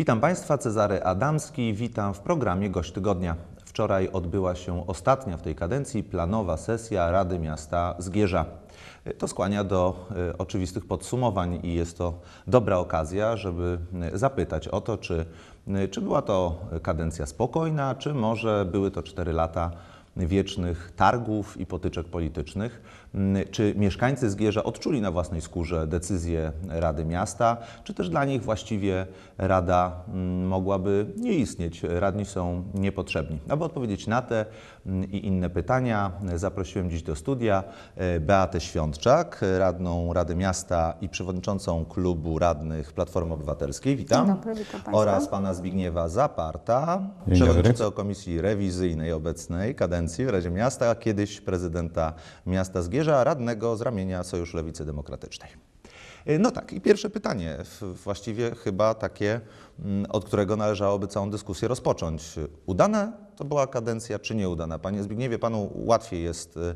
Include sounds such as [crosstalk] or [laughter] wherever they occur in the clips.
Witam Państwa, Cezary Adamski, witam w programie Gość Tygodnia. Wczoraj odbyła się ostatnia w tej kadencji planowa sesja Rady Miasta Zgierza. To skłania do e, oczywistych podsumowań i jest to dobra okazja, żeby e, zapytać o to, czy, e, czy była to kadencja spokojna, czy może były to cztery lata wiecznych targów i potyczek politycznych. Mm, czy mieszkańcy Zgierza odczuli na własnej skórze decyzję Rady Miasta, czy też dla nich właściwie Rada mm, mogłaby nie istnieć, radni są niepotrzebni? Aby odpowiedzieć na te i inne pytania. Zaprosiłem dziś do studia e, Beatę Świątczak, radną Rady Miasta i przewodniczącą klubu radnych Platformy Obywatelskiej. Witam. Dzień dobry, witam Państwa. Oraz pana Zbigniewa Zaparta, przewodniczącego komisji rewizyjnej obecnej kadencji w Radzie Miasta, a kiedyś prezydenta miasta Zgierza, radnego z ramienia Sojuszu Lewicy Demokratycznej. E, no tak, i pierwsze pytanie, właściwie chyba takie, mm, od którego należałoby całą dyskusję rozpocząć. Udana to była kadencja, czy nieudana? Panie Zbigniewie, panu łatwiej jest e,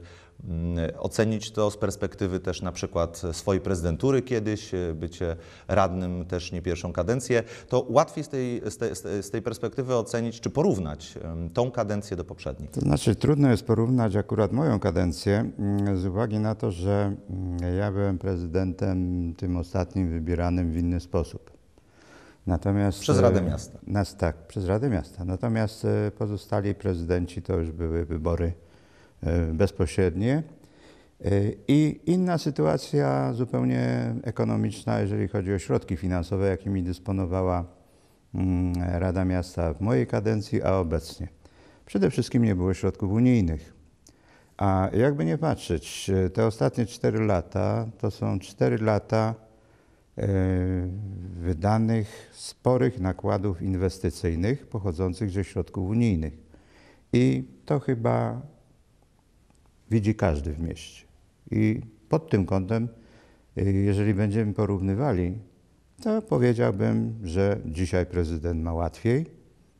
Mm, ocenić to z perspektywy też na przykład swojej prezydentury kiedyś, e, bycie radnym też nie pierwszą kadencję, to łatwiej z tej, z, tej, z tej perspektywy ocenić czy porównać tą kadencję do poprzedniej. To znaczy trudno jest porównać akurat moją kadencję mm, z uwagi na to, że mm, ja byłem prezydentem tym ostatnim wybieranym w inny sposób. Natomiast, przez Radę Miasta. E, nas, tak, przez Radę Miasta. Natomiast e, pozostali prezydenci to już były wybory E, bezpośrednie. E, I inna sytuacja zupełnie ekonomiczna, jeżeli chodzi o środki finansowe, jakimi dysponowała mm, Rada Miasta w mojej kadencji, a obecnie. Przede wszystkim nie było środków unijnych. A jakby nie patrzeć, te ostatnie 4 lata to są 4 lata e, wydanych sporych nakładów inwestycyjnych pochodzących ze środków unijnych. I to chyba widzi każdy w mieście. I pod tym kątem, y, jeżeli będziemy porównywali, to powiedziałbym, że dzisiaj prezydent ma łatwiej,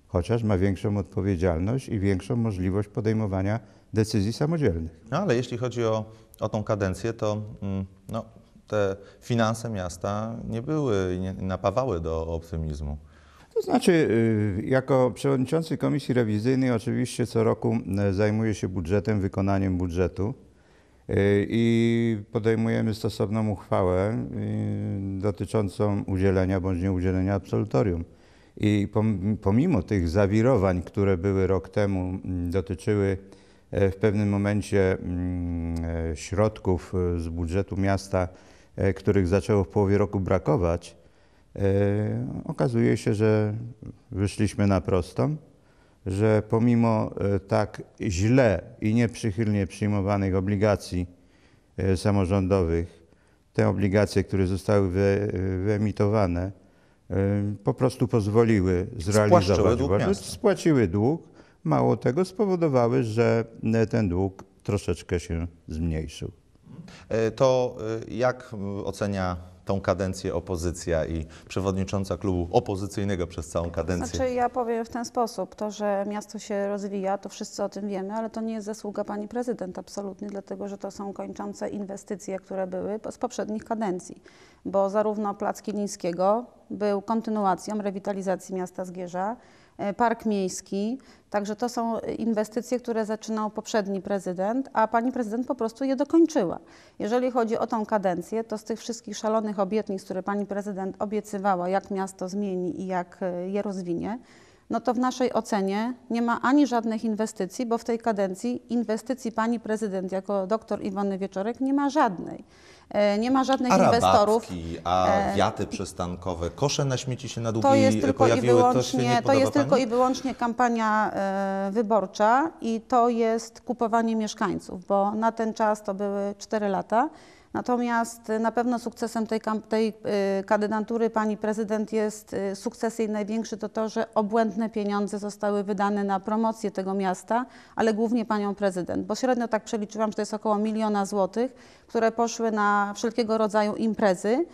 chociaż ma większą odpowiedzialność i większą możliwość podejmowania decyzji samodzielnych. No ale jeśli chodzi o, o tą kadencję, to mm, no, te finanse miasta nie były i nie napawały do optymizmu. To znaczy, y, jako przewodniczący komisji rewizyjnej oczywiście co roku y, zajmuję się budżetem, wykonaniem budżetu y, i podejmujemy stosowną uchwałę dotyczącą udzielenia bądź nieudzielenia absolutorium. I pomimo tych zawirowań, które były rok temu, mm, dotyczyły w pewnym momencie mm, środków z budżetu miasta, których zaczęło w połowie roku brakować, E, okazuje się, że wyszliśmy na prostą, że pomimo e, tak źle i nieprzychylnie przyjmowanych obligacji e, samorządowych, te obligacje, które zostały wy, wyemitowane, po prostu pozwoliły zrealizować dług spłaciły dług. Mało tego, spowodowały, że ten dług troszeczkę się zmniejszył. To jak ocenia tą kadencję opozycja i przewodnicząca klubu opozycyjnego przez całą kadencję? Znaczy ja powiem w ten sposób, to, że miasto się rozwija, to wszyscy o tym wiemy, ale to nie jest zasługa pani prezydent absolutnie, dlatego że to są kończące inwestycje, które były z poprzednich kadencji, bo zarówno Plac Kilińskiego był kontynuacją rewitalizacji miasta Zgierza, E, park miejski. Także to są inwestycje, które zaczynał poprzedni prezydent, a pani prezydent po prostu je dokończyła. Jeżeli chodzi o tą kadencję, to z tych wszystkich szalonych obietnic, które pani prezydent obiecywała, jak miasto zmieni i jak e, je rozwinie, no to w naszej ocenie nie ma ani żadnych inwestycji, bo w tej kadencji inwestycji pani prezydent jako doktor Iwony Wieczorek nie ma żadnej. E, nie ma żadnych a inwestorów. Rabatki, a e, wiaty przystankowe, kosze na śmieci się na długi to jest tylko pojawiły, i wyłącznie, to, to jest pani? tylko i wyłącznie kampania e, wyborcza i to jest kupowanie mieszkańców, bo na ten czas to były 4 lata. Natomiast na pewno sukcesem tej, tej y, kandydatury pani prezydent jest y, sukces jej największy to to, że obłędne pieniądze zostały wydane na promocję tego miasta, ale głównie panią prezydent, bo średnio tak przeliczyłam, że to jest około miliona złotych, które poszły na wszelkiego rodzaju imprezy.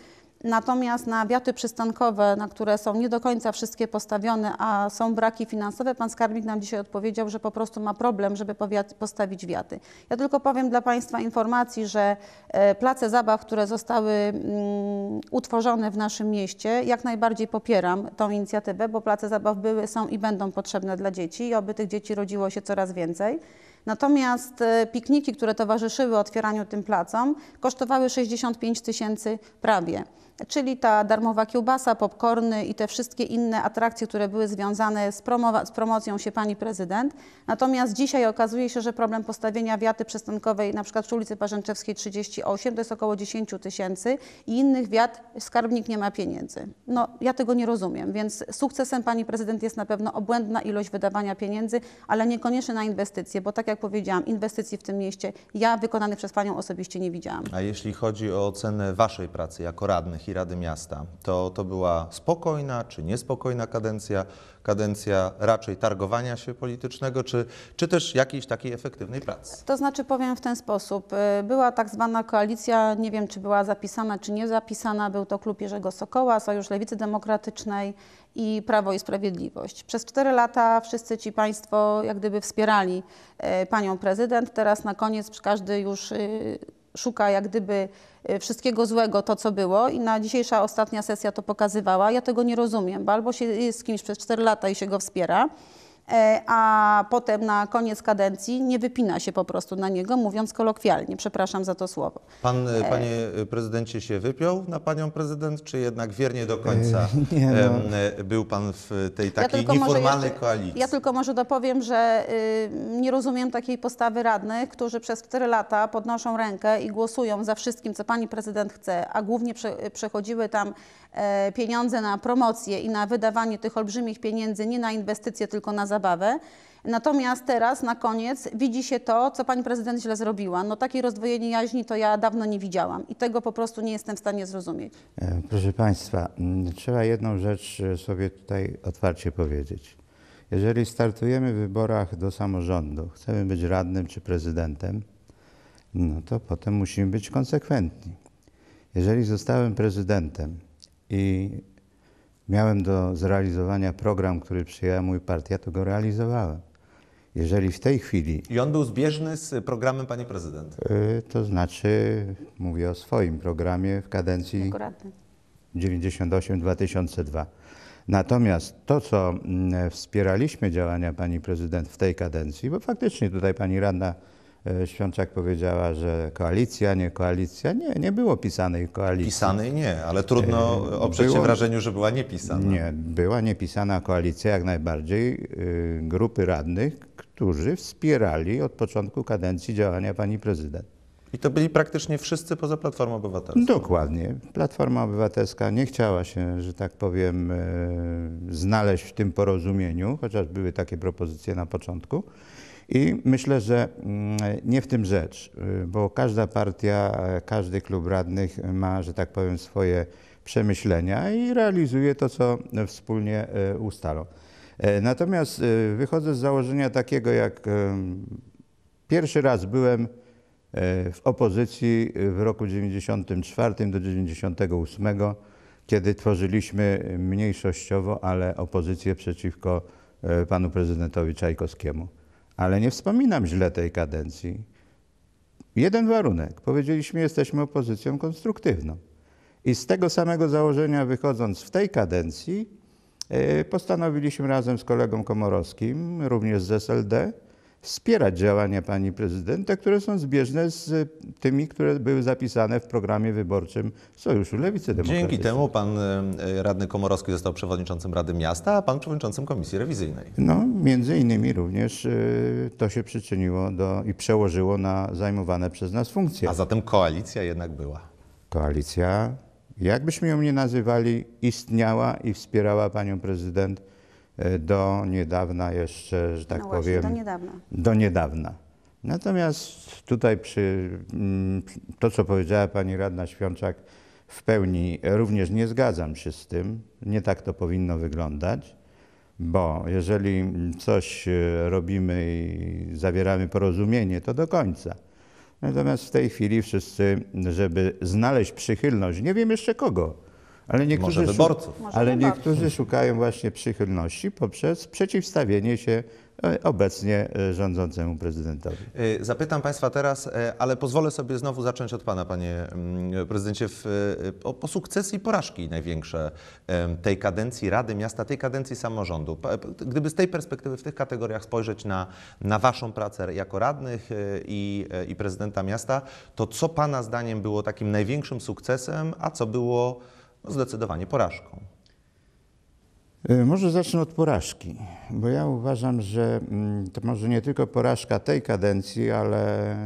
Natomiast na wiaty przystankowe, na które są nie do końca wszystkie postawione, a są braki finansowe, pan skarbnik nam dzisiaj odpowiedział, że po prostu ma problem, żeby postawić wiaty. Ja tylko powiem dla Państwa informacji, że e, place zabaw, które zostały mm, utworzone w naszym mieście, jak najbardziej popieram tą inicjatywę, bo place zabaw były, są i będą potrzebne dla dzieci i oby tych dzieci rodziło się coraz więcej. Natomiast e, pikniki, które towarzyszyły otwieraniu tym placom, kosztowały 65 tysięcy prawie czyli ta darmowa kiełbasa, popcorny i te wszystkie inne atrakcje, które były związane z, z, promocją się pani prezydent. Natomiast dzisiaj okazuje się, że problem postawienia wiaty przystankowej na przykład przy ulicy Parzęczewskiej 38 to jest około 10 tysięcy i innych wiat skarbnik nie ma pieniędzy. No ja tego nie rozumiem, więc sukcesem pani prezydent jest na pewno obłędna ilość wydawania pieniędzy, ale niekoniecznie na inwestycje, bo tak jak powiedziałam, inwestycji w tym mieście ja wykonanych przez panią osobiście nie widziałam. A jeśli chodzi o ocenę waszej pracy jako radnych, Rady Miasta. To, to była spokojna czy niespokojna kadencja, kadencja raczej targowania się politycznego, czy, czy też jakiejś takiej efektywnej pracy? To znaczy powiem w ten sposób. Y, była tak zwana koalicja, nie wiem czy była zapisana, czy nie zapisana, był to klub Jerzego Sokoła, Sojusz Lewicy Demokratycznej i Prawo i Sprawiedliwość. Przez cztery lata wszyscy ci Państwo jak gdyby wspierali y, panią prezydent. Teraz na koniec każdy już y, szuka jak gdyby e, wszystkiego złego, to co było i na dzisiejsza ostatnia sesja to pokazywała. Ja tego nie rozumiem, bo albo się jest z kimś przez 4 lata i się go wspiera, E, a potem na koniec kadencji nie wypina się po prostu na niego, mówiąc kolokwialnie. Przepraszam za to słowo. Pan, e, e, panie prezydencie, się wypiął na panią prezydent, czy jednak wiernie do końca [laughs] nie, no. był pan w tej takiej ja nieformalnej jeszcze, koalicji? Ja tylko może dopowiem, że y, nie rozumiem takiej postawy radnych, którzy przez 4 lata podnoszą rękę i głosują za wszystkim, co pani prezydent chce, a głównie prze, przechodziły tam pieniądze na promocję i na wydawanie tych olbrzymich pieniędzy nie na inwestycje, tylko na zawartość zabawę. Natomiast teraz na koniec widzi się to, co pani prezydent źle zrobiła. No takie rozdwojenie jaźni to ja dawno nie widziałam i tego po prostu nie jestem w stanie zrozumieć. E, proszę państwa, trzeba jedną rzecz e, sobie tutaj otwarcie powiedzieć. Jeżeli startujemy w wyborach do samorządu, chcemy być radnym czy prezydentem, no to potem musimy być konsekwentni. Jeżeli zostałem prezydentem i miałem do zrealizowania program, który przyjęła mój partia, to go realizowałem. Jeżeli w tej chwili. I on był zbieżny z programem pani prezydent? Y, to znaczy, mówię o swoim programie w kadencji. 98-2002. Natomiast to, co mm, wspieraliśmy działania pani prezydent w tej kadencji, bo faktycznie tutaj pani radna E, Świączak powiedziała, że koalicja, nie koalicja. Nie, nie było pisanej koalicji. Pisanej nie, ale trudno e, oprzeć było, się wrażeniu, że była niepisana. Nie, była niepisana koalicja jak najbardziej e, grupy radnych, którzy wspierali od początku kadencji działania pani prezydent. I to byli praktycznie wszyscy poza Platformą Obywatelską. Dokładnie. Platforma Obywatelska nie chciała się, że tak powiem, znaleźć w tym porozumieniu, chociaż były takie propozycje na początku. I myślę, że mm, nie w tym rzecz, y, bo każda partia, e, każdy klub radnych ma, że tak powiem, swoje przemyślenia i realizuje to, co wspólnie e, ustalą. E, natomiast wychodzę z założenia takiego, jak pierwszy raz byłem w opozycji w roku 94 do 98, kiedy tworzyliśmy mniejszościowo, ale opozycję przeciwko panu prezydentowi Czajkowskiemu ale nie wspominam źle tej kadencji. Jeden warunek. Powiedzieliśmy, jesteśmy opozycją konstruktywną. I z tego samego założenia wychodząc w tej kadencji, e, postanowiliśmy razem z kolegą Komorowskim, również z SLD, wspierać działania pani prezydenta, które są zbieżne z tymi, które były zapisane w programie wyborczym Sojuszu Lewicy Demokratycznej. Dzięki temu pan e, radny Komorowski został przewodniczącym Rady Miasta, a pan przewodniczącym Komisji Rewizyjnej. No, między innymi również e, to się przyczyniło do i przełożyło na zajmowane przez nas funkcje. A zatem koalicja jednak była. Koalicja, jakbyśmy ją nie nazywali, istniała i wspierała panią prezydent E, do niedawna jeszcze, że tak no właśnie, powiem. Do niedawna. Do niedawna. Natomiast tutaj przy mm, to, co powiedziała pani radna Świączak, w pełni również nie zgadzam się z tym. Nie tak to powinno wyglądać, bo jeżeli coś e, robimy i zawieramy porozumienie, to do końca. Natomiast w tej chwili wszyscy, żeby znaleźć przychylność, nie wiem jeszcze kogo, ale niektórzy, Może wyborców. ale niektórzy szukają właśnie przychylności poprzez przeciwstawienie się e, obecnie e, rządzącemu prezydentowi. E, zapytam Państwa teraz, ale pozwolę sobie znowu zacząć od Pana, Panie mm, Prezydencie, w, o, o sukcesy i porażki największe tej kadencji Rady Miasta, tej kadencji samorządu. Gdyby z tej perspektywy, w tych kategoriach spojrzeć na, na Waszą pracę jako radnych i, i prezydenta miasta, to co Pana zdaniem było takim największym sukcesem, a co było no zdecydowanie porażką. Y, może zacznę od porażki, bo ja uważam, że mm, to może nie tylko porażka tej kadencji, ale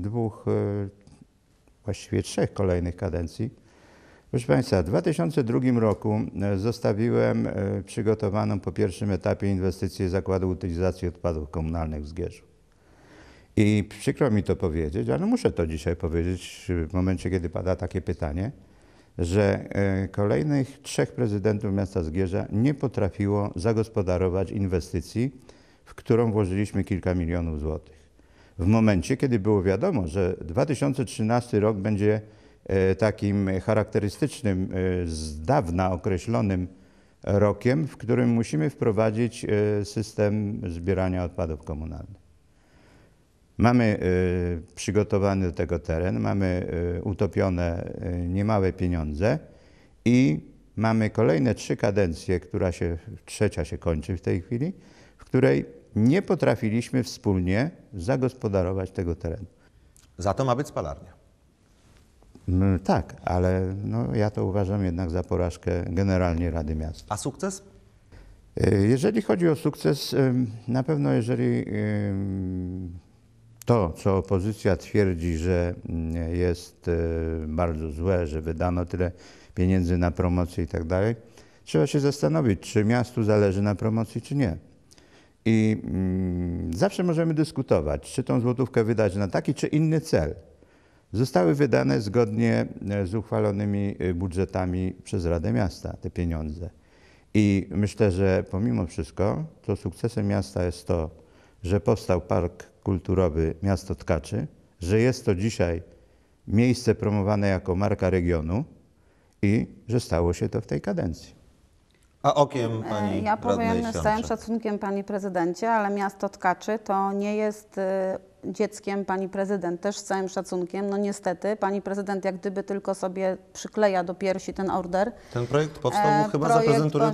dwóch, y, właściwie trzech kolejnych kadencji. Proszę Państwa, w 2002 roku y, zostawiłem przygotowaną po pierwszym etapie inwestycję Zakładu Utylizacji Odpadów Komunalnych w Zgierzu. I przykro mi to powiedzieć, ale muszę to dzisiaj powiedzieć w momencie, kiedy pada takie pytanie – że e, kolejnych trzech prezydentów miasta Zgierza nie potrafiło zagospodarować inwestycji, w którą włożyliśmy kilka milionów złotych. W momencie, kiedy było wiadomo, że 2013 rok będzie e, takim charakterystycznym, e, z dawna określonym rokiem, w którym musimy wprowadzić system zbierania odpadów komunalnych. Mamy y, przygotowany do tego teren, mamy y, utopione y, niemałe pieniądze i mamy kolejne trzy kadencje, która się, trzecia się kończy w tej chwili, w której nie potrafiliśmy wspólnie zagospodarować tego terenu. Za to ma być spalarnia. Mm, tak, ale no, ja to uważam jednak za porażkę generalnie Rady Miasta. A sukces? Jeżeli chodzi o sukces, na pewno jeżeli to, co opozycja twierdzi, że mm, jest e, bardzo złe, że wydano tyle pieniędzy na promocję i tak dalej, trzeba się zastanowić, czy miastu zależy na promocji, czy nie. I mm, zawsze możemy dyskutować, czy tą złotówkę wydać na taki czy inny cel. Zostały wydane zgodnie e, z uchwalonymi e, budżetami przez Radę Miasta te pieniądze. I myślę, że pomimo wszystko, to sukcesem miasta jest to, że powstał park kulturowy miasto Tkaczy, że jest to dzisiaj miejsce promowane jako marka regionu i że stało się to w tej kadencji. A okiem e, pani Ja powiem z całym szacunkiem, pani prezydencie, ale miasto Tkaczy to nie jest y, dzieckiem pani prezydent, też z całym szacunkiem. No niestety, pani prezydent jak gdyby tylko sobie przykleja do piersi ten order. Ten projekt powstał e, chyba projekt, za prezentury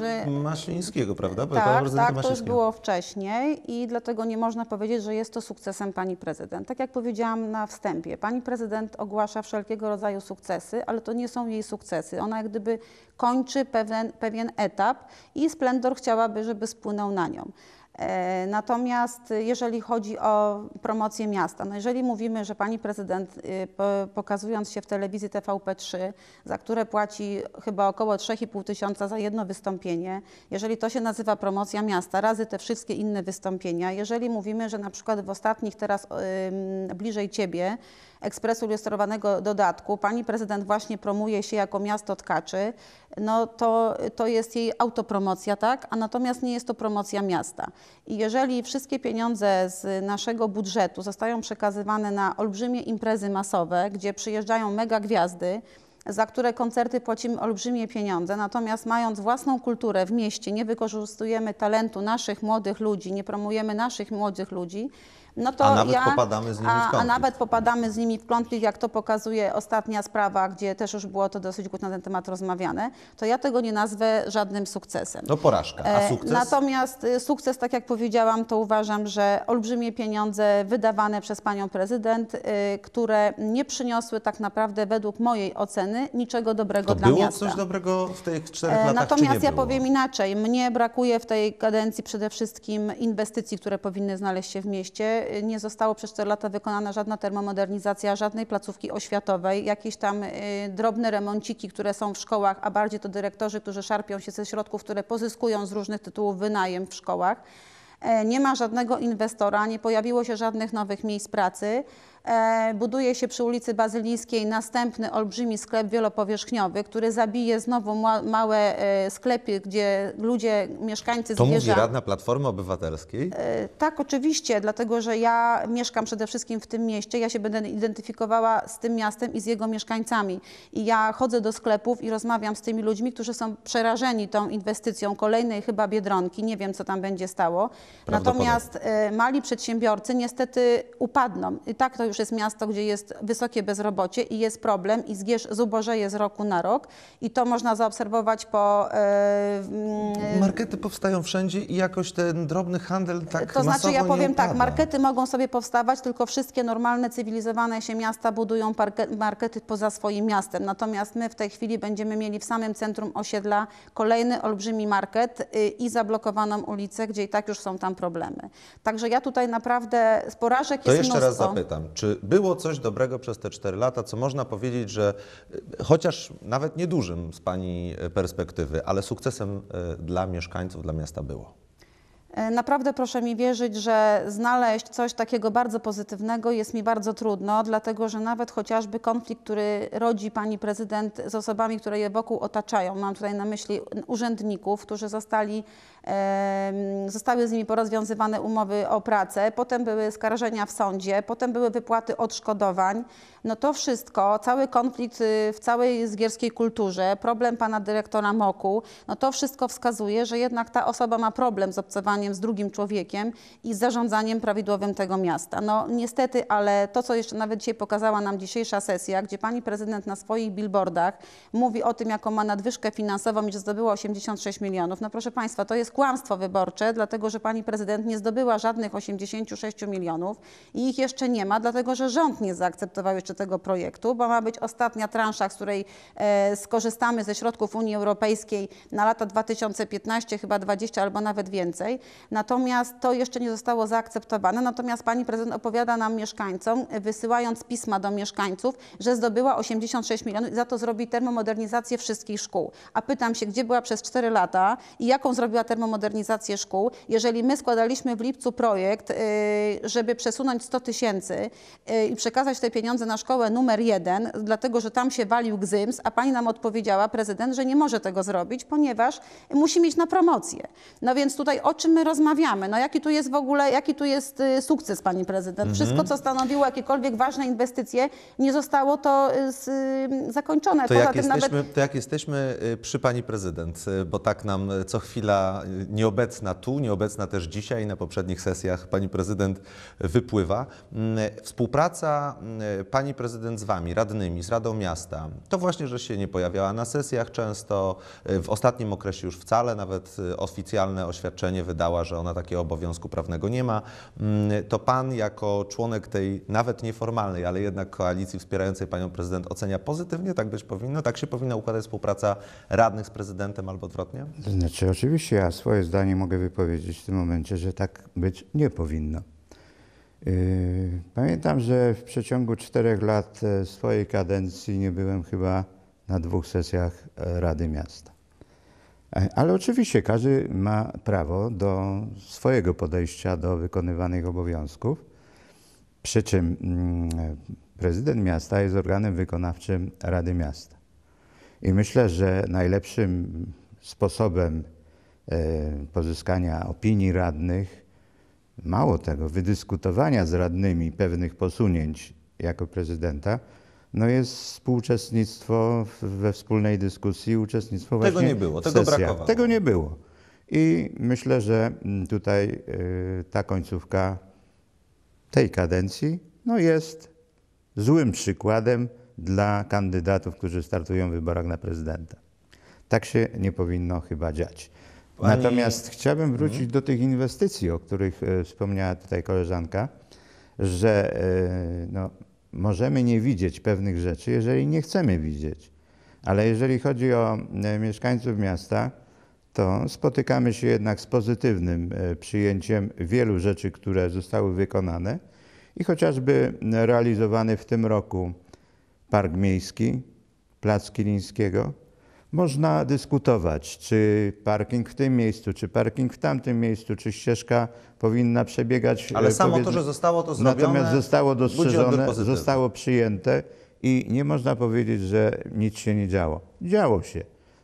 który... prawda? Bo tak, tak to już było wcześniej i dlatego nie można powiedzieć, że jest to sukcesem pani prezydent. Tak jak powiedziałam na wstępie, pani prezydent ogłasza wszelkiego rodzaju sukcesy, ale to nie są jej sukcesy. Ona jak gdyby kończy pewien, pewien etap i Splendor chciałaby, żeby spłynął na nią. E, natomiast jeżeli chodzi o promocję miasta, no jeżeli mówimy, że pani prezydent y, pokazując się w telewizji TVP3, za które płaci chyba około 3,5 tysiąca za jedno wystąpienie, jeżeli to się nazywa promocja miasta, razy te wszystkie inne wystąpienia, jeżeli mówimy, że na przykład w ostatnich teraz bliżej ciebie ekspresu ilustrowanego dodatku, pani prezydent właśnie promuje się jako miasto tkaczy, no to, to jest jej autopromocja, tak? A natomiast nie jest to promocja miasta. I jeżeli wszystkie pieniądze z naszego budżetu zostają przekazywane na olbrzymie imprezy masowe, gdzie przyjeżdżają mega gwiazdy, za które koncerty płacimy olbrzymie pieniądze, natomiast mając własną kulturę w mieście, nie wykorzystujemy talentu naszych młodych ludzi, nie promujemy naszych młodych ludzi, no to a nawet ja, popadamy z nimi a, w konflikt. A nawet popadamy z nimi w konflikt, jak to pokazuje ostatnia sprawa, gdzie też już było to dosyć głośno na ten temat rozmawiane, to ja tego nie nazwę żadnym sukcesem. No porażka, a e, sukces? Natomiast y, sukces, tak jak powiedziałam, to uważam, że olbrzymie pieniądze wydawane przez panią prezydent, y, które nie przyniosły tak naprawdę według mojej oceny niczego dobrego to dla było miasta. było coś dobrego w tych czterech e, latach, Natomiast ja było? powiem inaczej. Mnie brakuje w tej kadencji przede wszystkim inwestycji, które powinny znaleźć się w mieście nie zostało przez 4 lata wykonana żadna termomodernizacja, żadnej placówki oświatowej, jakieś tam y, drobne remonciki, które są w szkołach, a bardziej to dyrektorzy, którzy szarpią się ze środków, które pozyskują z różnych tytułów wynajem w szkołach. E, nie ma żadnego inwestora, nie pojawiło się żadnych nowych miejsc pracy. E, buduje się przy ulicy Bazylijskiej następny olbrzymi sklep wielopowierzchniowy, który zabije znowu ma małe e, sklepy, gdzie ludzie, mieszkańcy to zwierza... To mówi radna Platformy Obywatelskiej? E, tak, oczywiście, dlatego że ja mieszkam przede wszystkim w tym mieście. Ja się będę identyfikowała z tym miastem i z jego mieszkańcami. I ja chodzę do sklepów i rozmawiam z tymi ludźmi, którzy są przerażeni tą inwestycją kolejnej chyba Biedronki. Nie wiem, co tam będzie stało. Natomiast mali przedsiębiorcy niestety upadną. I tak to już jest miasto, gdzie jest wysokie bezrobocie i jest problem i zgierz zubożeje z roku na rok i to można zaobserwować po e, mm, Markety powstają wszędzie i jakoś ten drobny handel e, tak To znaczy ja powiem tak, markety mogą sobie powstawać, tylko wszystkie normalne, cywilizowane się miasta budują markety poza swoim miastem. Natomiast my w tej chwili będziemy mieli w samym centrum osiedla kolejny olbrzymi market y, i zablokowaną ulicę, gdzie i tak już są tam problemy. Także ja tutaj naprawdę z porażek to jest To jeszcze raz zapytam, czy było coś dobrego przez te cztery lata, co można powiedzieć, że y, chociaż nawet niedużym z Pani y, perspektywy, ale sukcesem dla dla mieszkańców, dla miasta było? E, naprawdę proszę mi wierzyć, że znaleźć coś takiego bardzo pozytywnego jest mi bardzo trudno, dlatego że nawet chociażby konflikt, który rodzi pani prezydent z osobami, które je wokół otaczają, mam tutaj na myśli urzędników, którzy zostali Zostały z nimi porozwiązywane umowy o pracę, potem były skarżenia w sądzie, potem były wypłaty odszkodowań. No to wszystko, cały konflikt y, w całej zgierskiej kulturze, problem pana dyrektora Moku, no to wszystko wskazuje, że jednak ta osoba ma problem z obcowaniem z drugim człowiekiem i z zarządzaniem prawidłowym tego miasta. No niestety, ale to, co jeszcze nawet dzisiaj pokazała nam dzisiejsza sesja, gdzie pani prezydent na swoich billboardach mówi o tym, jaką ma nadwyżkę finansową i że zdobyła 86 milionów. No proszę państwa, to jest jest kłamstwo wyborcze, dlatego że pani prezydent nie zdobyła żadnych 86 milionów i ich jeszcze nie ma, dlatego że rząd nie zaakceptował jeszcze tego projektu, bo ma być ostatnia transza, z której e, skorzystamy ze środków Unii Europejskiej na lata 2015, chyba 20 albo nawet więcej. Natomiast to jeszcze nie zostało zaakceptowane. Natomiast pani prezydent opowiada nam mieszkańcom, wysyłając pisma do mieszkańców, że zdobyła 86 milionów i za to zrobi termomodernizację wszystkich szkół. A pytam się, gdzie była przez 4 lata i jaką zrobiła termomodernizację? termomodernizację szkół. Jeżeli my składaliśmy w lipcu projekt, y, żeby przesunąć 100 tysięcy y, i przekazać te pieniądze na szkołę numer jeden, dlatego że tam się walił gzyms, a pani nam odpowiedziała, prezydent, że nie może tego zrobić, ponieważ musi mieć na promocję. No więc tutaj o czym my rozmawiamy? No jaki tu jest w ogóle, jaki tu jest y, sukces, pani prezydent? Mhm. Wszystko, co stanowiło jakiekolwiek ważne inwestycje, nie zostało to z, zakończone. To jak, jesteśmy, nawet... to jak jesteśmy przy pani prezydent, bo tak nam co chwila nieobecna tu, nieobecna też dzisiaj na poprzednich sesjach pani prezydent wypływa. Mm, współpraca mm, pani prezydent z wami, radnymi, z Radą Miasta, to właśnie, że się nie pojawiała na sesjach często, e, w ostatnim okresie już wcale, nawet e, oficjalne oświadczenie wydała, że ona takiego obowiązku prawnego nie ma. Mm, to pan jako członek tej nawet nieformalnej, ale jednak koalicji wspierającej panią prezydent ocenia pozytywnie, tak być powinno, tak się powinna układać współpraca radnych z prezydentem albo odwrotnie? Znaczy oczywiście ja swoje zdanie mogę wypowiedzieć w tym momencie, że tak być nie powinno. Yy, pamiętam, że w przeciągu czterech lat e, swojej kadencji nie byłem chyba na dwóch sesjach e, Rady Miasta. E, ale oczywiście każdy ma prawo do swojego podejścia do wykonywanych obowiązków. Przy czym mm, prezydent miasta jest organem wykonawczym Rady Miasta. I myślę, że najlepszym sposobem E, pozyskania opinii radnych, mało tego, wydyskutowania z radnymi pewnych posunięć jako prezydenta, no jest współuczestnictwo we wspólnej dyskusji, uczestnictwo tego właśnie Tego nie było, tego brakowało. Tego nie było. I myślę, że tutaj e, ta końcówka tej kadencji no jest złym przykładem dla kandydatów, którzy startują w wyborach na prezydenta. Tak się nie powinno chyba dziać. Pani... Natomiast chciałbym wrócić hmm. do tych inwestycji, o których e, wspomniała tutaj koleżanka, że e, no, możemy nie widzieć pewnych rzeczy, jeżeli nie chcemy widzieć. Ale jeżeli chodzi o e, mieszkańców miasta, to spotykamy się jednak z pozytywnym przyjęciem wielu rzeczy, które zostały wykonane i chociażby realizowany w tym roku Park Miejski, Plac Kilińskiego, można dyskutować, czy parking w tym miejscu, czy parking w tamtym miejscu, czy ścieżka powinna przebiegać. E, Ale samo to, że zostało to zrobione. Natomiast zostało dostrzeżone, zostało przyjęte i nie można powiedzieć, że nic się nie działo. Działo się.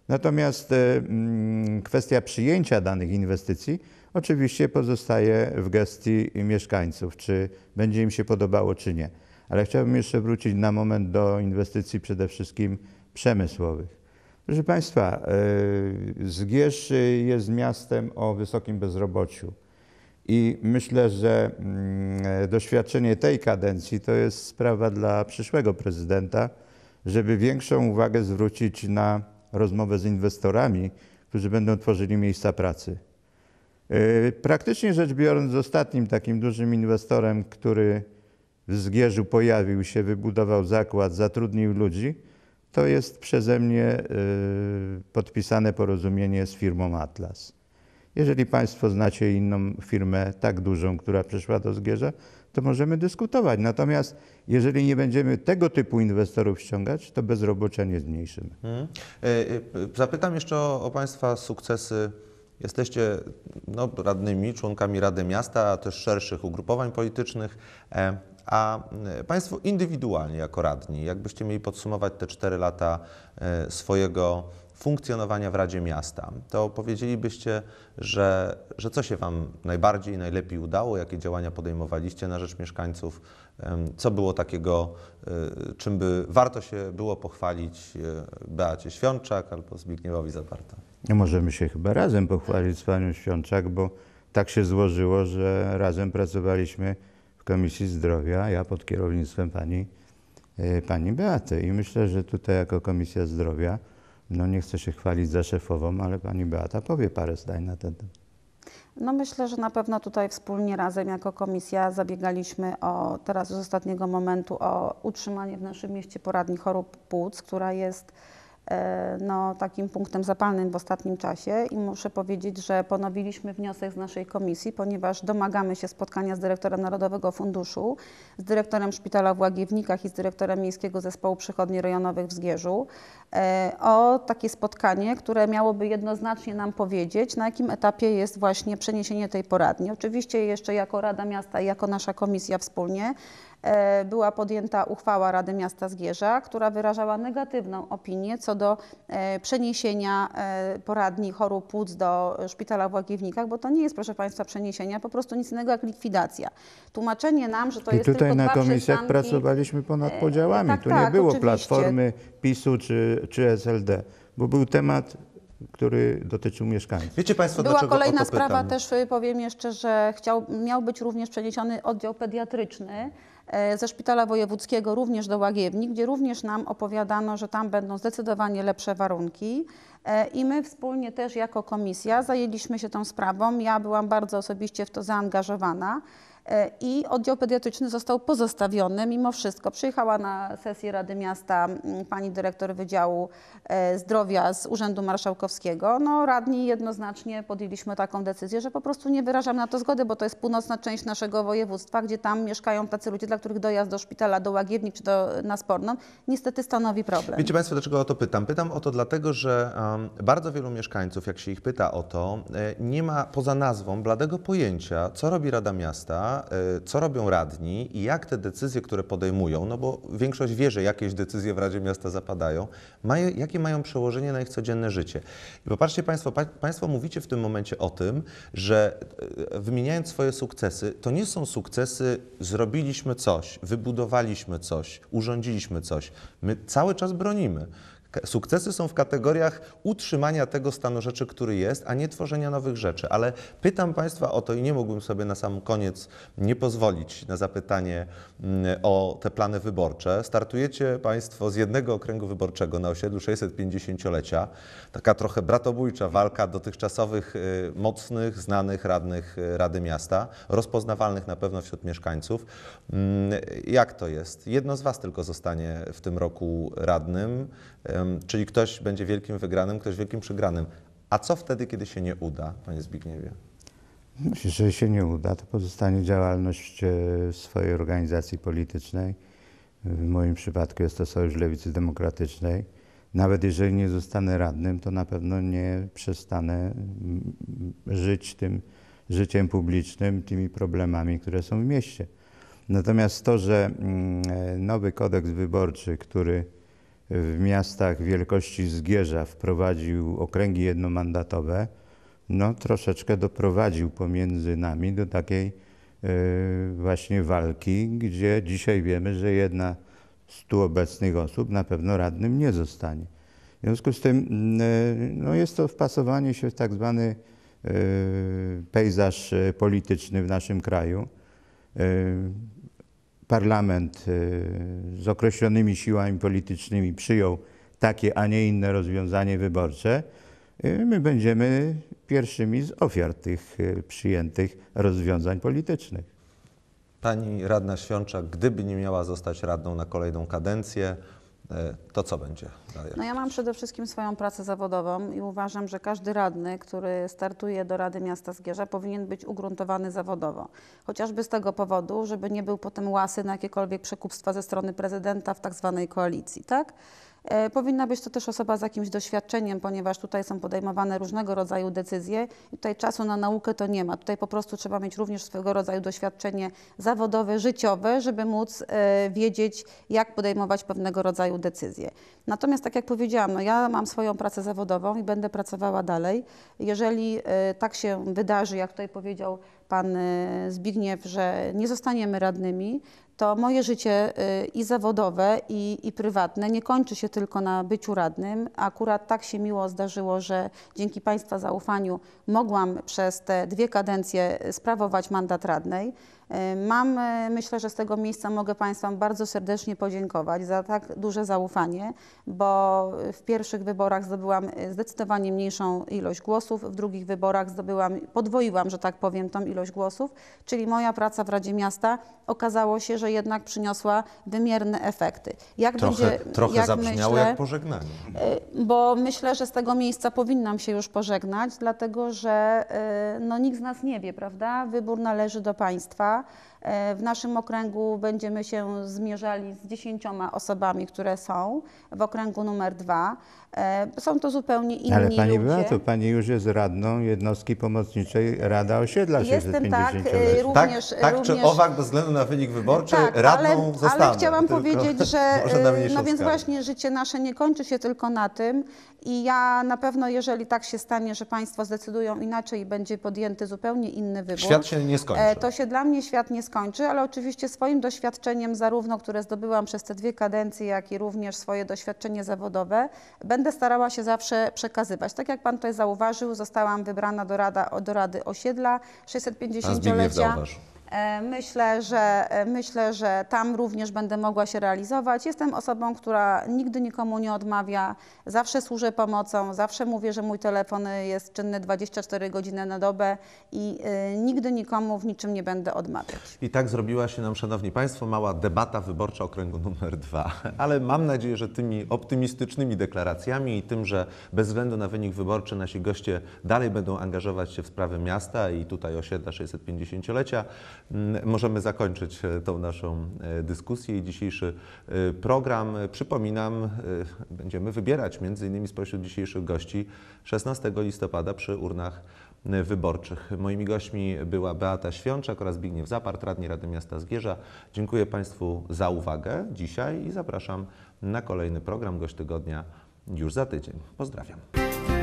Natomiast e, mm, kwestia przyjęcia danych inwestycji oczywiście pozostaje w gestii mieszkańców, czy będzie im się podobało, czy nie. Ale chciałbym jeszcze wrócić na moment do inwestycji przede wszystkim przemysłowych. Proszę Państwa, e, Zgierz jest miastem o wysokim bezrobociu i myślę, że mm, doświadczenie tej kadencji to jest sprawa dla przyszłego prezydenta, żeby większą uwagę zwrócić na rozmowę z inwestorami, którzy będą tworzyli miejsca pracy. E, praktycznie rzecz biorąc, ostatnim takim dużym inwestorem, który w Zgierzu pojawił się, wybudował zakład, zatrudnił ludzi, to jest przeze mnie y, podpisane porozumienie z firmą Atlas. Jeżeli Państwo znacie inną firmę tak dużą, która przyszła do Zgierza, to możemy dyskutować. Natomiast jeżeli nie będziemy tego typu inwestorów ściągać, to bezrobocia nie zmniejszymy. Hmm. Zapytam jeszcze o, o Państwa sukcesy. Jesteście no, radnymi, członkami Rady Miasta, a też szerszych ugrupowań politycznych. E, a e, Państwo indywidualnie jako radni, jakbyście mieli podsumować te cztery lata e, swojego funkcjonowania w Radzie Miasta, to powiedzielibyście, że, że co się Wam najbardziej i najlepiej udało, jakie działania podejmowaliście na rzecz mieszkańców, co było takiego, e, czym by warto się było pochwalić Beacie Świączak albo Zbigniewowi Zaparta? Możemy się chyba razem pochwalić z panią Świączak, bo tak się złożyło, że razem pracowaliśmy Komisji Zdrowia, ja pod kierownictwem pani, e, pani Beaty. I myślę, że tutaj jako Komisja Zdrowia, no nie chcę się chwalić za szefową, ale pani Beata powie parę zdań na ten temat. No myślę, że na pewno tutaj wspólnie razem jako komisja zabiegaliśmy o teraz z ostatniego momentu o utrzymanie w naszym mieście poradni chorób płuc, która jest E, no, takim punktem zapalnym w ostatnim czasie i muszę powiedzieć, że ponowiliśmy wniosek z naszej komisji, ponieważ domagamy się spotkania z dyrektorem Narodowego Funduszu, z dyrektorem Szpitala w Łagiewnikach i z dyrektorem Miejskiego Zespołu Przychodni Rejonowych w Zgierzu e, o takie spotkanie, które miałoby jednoznacznie nam powiedzieć, na jakim etapie jest właśnie przeniesienie tej poradni. Oczywiście jeszcze jako Rada Miasta i jako nasza komisja wspólnie E, była podjęta uchwała Rady Miasta Zgierza, która wyrażała negatywną opinię co do e, przeniesienia e, poradni chorób płuc do szpitala w Łagiewnikach, bo to nie jest, proszę Państwa, przeniesienia, po prostu nic innego jak likwidacja. Tłumaczenie nam, że to I jest tylko dwa I tutaj na komisjach przystanki... pracowaliśmy ponad podziałami. Tak, tu tak, nie było oczywiście. platformy PiSu czy, czy SLD, bo był temat który dotyczył mieszkańców. Wiecie Państwo, Była dlaczego kolejna sprawa, też y, powiem jeszcze, że chciał, miał być również przeniesiony oddział pediatryczny. E, ze Szpitala Wojewódzkiego również do Łagiewni, gdzie również nam opowiadano, że tam będą zdecydowanie lepsze warunki. E, I my wspólnie też jako komisja zajęliśmy się tą sprawą. Ja byłam bardzo osobiście w to zaangażowana. E, i oddział pediatryczny został pozostawiony mimo wszystko. Przyjechała na sesję Rady Miasta pani dyrektor Wydziału e, Zdrowia z Urzędu Marszałkowskiego. No, radni jednoznacznie podjęliśmy taką decyzję, że po prostu nie wyrażam na to zgody, bo to jest północna część naszego województwa, gdzie tam mieszkają tacy ludzie, dla których dojazd do szpitala, do Łagiewnik czy do, na Sporną niestety stanowi problem. Wiecie Państwo, dlaczego o to pytam? Pytam o to dlatego, że um, bardzo wielu mieszkańców, jak się ich pyta o to, e, nie ma poza nazwą bladego pojęcia, co robi Rada Miasta, E, co robią radni i jak te decyzje, które podejmują, no bo większość wie, że jakieś decyzje w Radzie Miasta zapadają, mają, jakie mają przełożenie na ich codzienne życie. I popatrzcie Państwo, pa, Państwo mówicie w tym momencie o tym, że e, wymieniając swoje sukcesy, to nie są sukcesy, zrobiliśmy coś, wybudowaliśmy coś, urządziliśmy coś. My cały czas bronimy. Sukcesy są w kategoriach utrzymania tego stanu rzeczy, który jest, a nie tworzenia nowych rzeczy. Ale pytam Państwa o to i nie mógłbym sobie na sam koniec nie pozwolić na zapytanie mm, o te plany wyborcze. Startujecie Państwo z jednego okręgu wyborczego na osiedlu 650-lecia. Taka trochę bratobójcza walka dotychczasowych y, mocnych, znanych radnych y, Rady Miasta, rozpoznawalnych na pewno wśród mieszkańców. Mm, jak to jest? Jedno z Was tylko zostanie w tym roku radnym. Czyli ktoś będzie wielkim wygranym, ktoś wielkim przegranym. A co wtedy, kiedy się nie uda, panie Zbigniewie? Jeżeli się nie uda, to pozostanie działalność e, swojej organizacji politycznej. W moim przypadku jest to Sojusz Lewicy Demokratycznej. Nawet jeżeli nie zostanę radnym, to na pewno nie przestanę mm, żyć tym życiem publicznym, tymi problemami, które są w mieście. Natomiast to, że mm, e, nowy kodeks wyborczy, który w miastach wielkości Zgierza wprowadził okręgi jednomandatowe, no troszeczkę doprowadził pomiędzy nami do takiej e, właśnie walki, gdzie dzisiaj wiemy, że jedna z tu obecnych osób na pewno radnym nie zostanie. W związku z tym mm, e, no jest to wpasowanie się w tak zwany e, pejzaż polityczny w naszym kraju parlament y, z określonymi siłami politycznymi przyjął takie, a nie inne rozwiązanie wyborcze, y, my będziemy pierwszymi z ofiar tych y, przyjętych rozwiązań politycznych. Pani radna Świączak, gdyby nie miała zostać radną na kolejną kadencję, E, to co będzie dalej? No ja mam przede wszystkim swoją pracę zawodową i uważam, że każdy radny, który startuje do Rady Miasta Zgierza powinien być ugruntowany zawodowo. Chociażby z tego powodu, żeby nie był potem łasy na jakiekolwiek przekupstwa ze strony prezydenta w tak zwanej koalicji, tak? E, powinna być to też osoba z jakimś doświadczeniem, ponieważ tutaj są podejmowane różnego rodzaju decyzje i tutaj czasu na naukę to nie ma. Tutaj po prostu trzeba mieć również swego rodzaju doświadczenie zawodowe, życiowe, żeby móc e, wiedzieć, jak podejmować pewnego rodzaju decyzje. Natomiast tak jak powiedziałam, no ja mam swoją pracę zawodową i będę pracowała dalej. Jeżeli e, tak się wydarzy, jak tutaj powiedział pan Zbigniew, że nie zostaniemy radnymi, to moje życie y, i zawodowe, i, i, prywatne nie kończy się tylko na byciu radnym. Akurat tak się miło zdarzyło, że dzięki Państwa zaufaniu mogłam przez te dwie kadencje y, sprawować mandat radnej. Y, mam, myślę, że z tego miejsca mogę Państwu bardzo serdecznie podziękować za tak duże zaufanie, bo w pierwszych wyborach zdobyłam zdecydowanie mniejszą ilość głosów, w drugich wyborach zdobyłam, podwoiłam, że tak powiem, tą ilość głosów, czyli moja praca w Radzie Miasta okazało się, że że jednak przyniosła wymierne efekty. Jak trochę będzie, trochę jak zabrzmiało myślę, jak pożegnanie. Y, bo myślę, że z tego miejsca powinnam się już pożegnać, dlatego że y, no, nikt z nas nie wie, prawda? Wybór należy do państwa. Y, w naszym okręgu będziemy się zmierzali z dziesięcioma osobami, które są w okręgu numer dwa. Są to zupełnie inni Ale pani ludzie. Beato, pani już jest radną jednostki pomocniczej Rada Osiedla Jestem 650 tak, również, tak, tak, również... czy owak bez względu na wynik wyborczy, tak, y, radną ale, zostanę. Ale chciałam powiedzieć, że [laughs] y, no więc właśnie życie nasze nie kończy się tylko na tym i ja na pewno, jeżeli tak się stanie, że państwo zdecydują inaczej i będzie podjęty zupełnie inny wybór. Świat się nie skończy. E, to się dla mnie świat nie skończy, ale oczywiście swoim doświadczeniem zarówno, które zdobyłam przez te dwie kadencje, jak i również swoje doświadczenie zawodowe, będę starała się zawsze przekazywać. Tak jak pan tutaj zauważył, zostałam wybrana do, rada, do Rady Osiedla 650-lecia. E, myślę że, e, myślę, że tam również będę mogła się realizować. Jestem osobą, która nigdy nikomu nie odmawia, zawsze służę pomocą, zawsze mówię, że mój telefon jest czynny 24 godziny na dobę i e, nigdy nikomu w niczym nie będę odmawiać. I tak zrobiła się nam, Szanowni Państwo, mała debata wyborcza okręgu numer dwa. Ale mam nadzieję, że tymi optymistycznymi deklaracjami i tym, że bez względu na wynik wyborczy nasi goście dalej będą angażować się w sprawy miasta i tutaj osiedla 650-lecia, Mm, możemy zakończyć e, tą naszą e, dyskusję i dzisiejszy e, program. Przypominam, będziemy wybierać między innymi spośród dzisiejszych gości 16 listopada przy urnach wyborczych. Moimi gośćmi była Beata Świączak oraz Zbigniew Zapart, radni Rady Miasta Zgierza. Dziękuję Państwu za uwagę dzisiaj i zapraszam na kolejny program Gość Tygodnia już za tydzień. Pozdrawiam.